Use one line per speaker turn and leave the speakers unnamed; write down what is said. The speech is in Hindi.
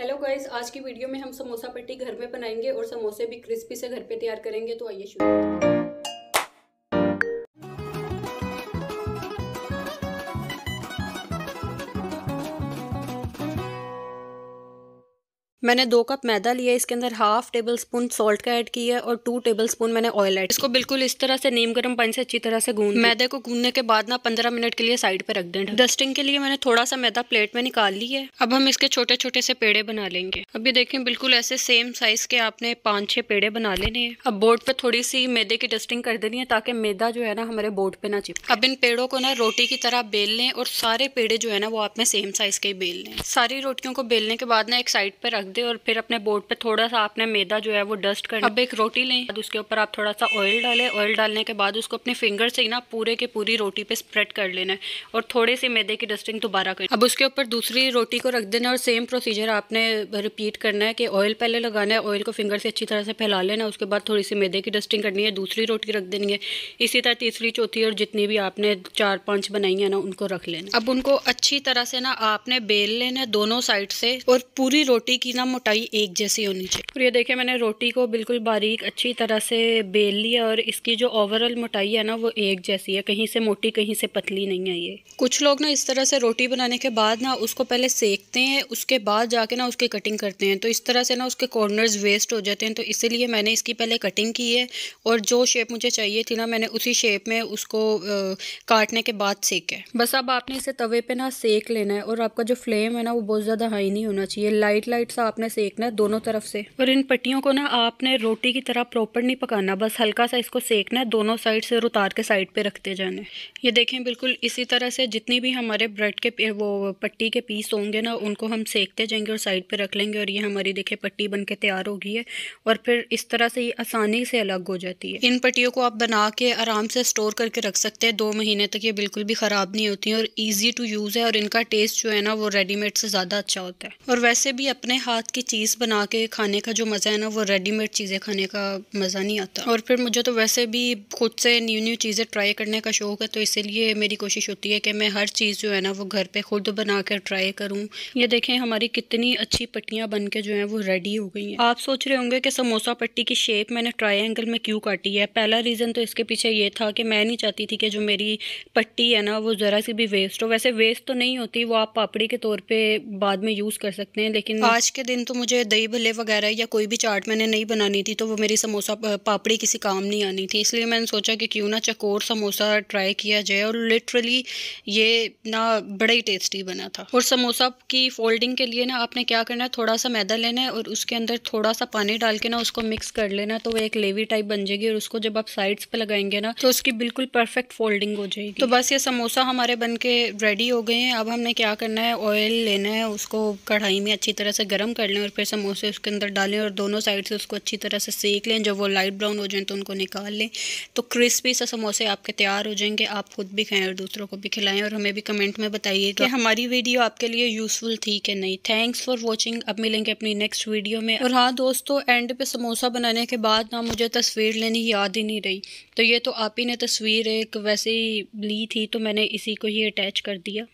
हेलो गाइस आज की वीडियो में हम समोसा पट्टी घर में बनाएंगे और समोसे भी क्रिस्पी से घर पे तैयार करेंगे तो आइए शुरू मैंने दो कप मैदा लिया इसके अंदर हाफ टेबल स्पून सॉल्ट का ऐड किया है और टू टेबल स्पून मैंने ऑयल ऐड इसको बिल्कुल इस तरह से नीम गर्म पानी से अच्छी तरह से गूंद मैदे को गूंदने के बाद ना पंद्रह मिनट के लिए साइड पर रख दें डस्टिंग के लिए मैंने थोड़ा सा मैदा प्लेट में निकाल ली है अब हम इसके छोटे छोटे से पेड़े बना लेंगे अब ये देखें बिल्कुल ऐसे सेम साइज के आपने पाँच छह पेड़े बना लेने हैं अब बोर्ड पर थोड़ी सी मैदे की डस्टिंग कर देनी है ताकि मैदा जो है ना हमारे बोर्ड पर ना चिप अब इन पेड़ों को ना रोटी की तरह बेल लें और सारे पेड़े जो है ना वो आपने सेम साइज के ही बेल लें सारी रोटियों को बेलने के बाद ना एक साइड पर रख रख दे और फिर अपने बोर्ड पे थोड़ा सा आपने मैदा जो है वो डस्ट कर अब एक रोटी लें बाद उसके ऊपर आप थोड़ा सा ऑयल डालें ऑयल डालने के बाद उसको अपने फिंगर से ही ना पूरे के पूरी रोटी पे स्प्रेड कर लेना है और थोड़े से मैदे की डस्टिंग दोबारा कर अब उसके ऊपर दूसरी रोटी को रख देना और सेम प्रोसीजर आपने रिपीट करना है कि ऑयल पहले लगाना है ऑयल को फिंगर से अच्छी तरह से फैला लेना उसके बाद थोड़ी सी मैदे की डस्टिंग करनी है दूसरी रोटी रख देनी है इसी तरह तीसरी चौथी और जितनी भी आपने चार पाँच बनाई है ना उनको रख लेना अब उनको अच्छी तरह से ना आपने बेल लेना दोनों साइड से और पूरी रोटी की ना मोटाई एक जैसी होनी चाहिए और ये देखिए मैंने रोटी को बिल्कुल बारीक अच्छी तरह से बेल लिया और इसकी जो ओवरऑल मोटाई है ना वो एक जैसी है कहीं से मोटी कहीं से पतली नहीं है ये कुछ लोग ना इस तरह से रोटी बनाने के बाद ना उसको पहले सेकते हैं उसके बाद जाके ना उसकी कटिंग करते हैं तो इस तरह से ना उसके कॉर्नर्स वेस्ट हो जाते हैं तो इसीलिए मैंने इसकी पहले कटिंग की है और जो शेप मुझे चाहिए थी ना मैंने उसी शेप में उसको काटने के बाद सेक है बस अब आपने इसे तवे पर ना सेक लेना है और आपका जो फ्लेम है ना वो बहुत ज़्यादा हाई नहीं होना चाहिए लाइट लाइट सा आपने सेकना है दोनों तरफ से और इन पट्टियों को ना आपने रोटी की तरह प्रॉपर नहीं पकाना बस हल्का सा इसको सेकना है दोनों साइड से और उतार के साइड पे रखते जाने ये देखें बिल्कुल इसी तरह से जितनी भी हमारे ब्रेड के वो पट्टी के पीस होंगे ना उनको हम सेकते जाएंगे और साइड पर रख लेंगे और ये हमारी देखे पट्टी बन तैयार हो गई है और फिर इस तरह से ये आसानी से अलग हो जाती है इन पट्टियों को आप बना के आराम से स्टोर करके रख सकते हैं दो महीने तक ये बिल्कुल भी ख़राब नहीं होती और ईजी टू यूज़ है और इनका टेस्ट जो है ना वो रेडीमेड से ज़्यादा अच्छा होता है और वैसे भी अपने हाथ हाथ की चीज़ बना के खाने का जो मज़ा है ना वो रेडीमेड चीज़ें खाने का मज़ा नहीं आता और फिर मुझे तो वैसे भी खुद से न्यू न्यू चीज़ें ट्राई करने का शौक़ है तो इसीलिए मेरी कोशिश होती है कि मैं हर चीज़ जो है ना वो घर पर खुद बना कर ट्राई करूँ ये देखें हमारी कितनी अच्छी पट्टियाँ बन के जो हैं वो रेडी हो गई हैं आप सोच रहे होंगे कि समोसा पट्टी की शेप मैंने ट्राइंगल में क्यों काटी है पहला रीज़न तो इसके पीछे ये था कि मैं नहीं चाहती थी कि जो मेरी पट्टी है ना वो ज़रा सी भी वेस्ट हो वैसे वेस्ट तो नहीं होती वो आप पापड़ी के तौर पर बाद में यूज़ कर सकते हैं लेकिन आज के दिन तो मुझे दही भले वगैरह या कोई भी चाट मैंने नहीं बनानी थी तो वो मेरी समोसा पापड़ी किसी काम नहीं आनी थी इसलिए मैंने सोचा कि क्यों ना चकोर समोसा ट्राई किया जाए और लिटरली ये ना बड़ा ही टेस्टी बना था और समोसा की फोल्डिंग के लिए ना आपने क्या करना है थोड़ा सा मैदा लेना है और उसके अंदर थोड़ा सा पानी डाल के ना उसको मिक्स कर लेना तो वो एक लेवी टाइप बन जाएगी और उसको जब आप साइड्स पर लगाएंगे ना तो उसकी बिल्कुल परफेक्ट फोल्डिंग हो जाएगी तो बस ये समोसा हमारे बन के रेडी हो गए हैं अब हमने क्या करना है ऑयल लेना है उसको कढ़ाई में अच्छी तरह से गर्म गर्म कर लें और फिर समोसे उसके अंदर डालें और दोनों साइड से उसको अच्छी तरह से सेक लें जब वो लाइट ब्राउन हो जाए तो उनको निकाल लें तो क्रिस्पी सा समोसे आपके तैयार हो जाएंगे आप खुद भी खाएँ और दूसरों को भी खिलाएँ और हमें भी कमेंट में बताइए कि हमारी वीडियो आपके लिए यूज़फुल थी कि नहीं थैंक्स फॉर वॉचिंग अब मिलेंगे अपनी नेक्स्ट वीडियो में और हाँ दोस्तों एंड पे समोसा बनाने के बाद ना मुझे तस्वीर लेनी याद ही नहीं रही तो ये तो आप ही ने तस्वीर एक वैसे ही ली थी तो मैंने इसी को ही अटैच कर दिया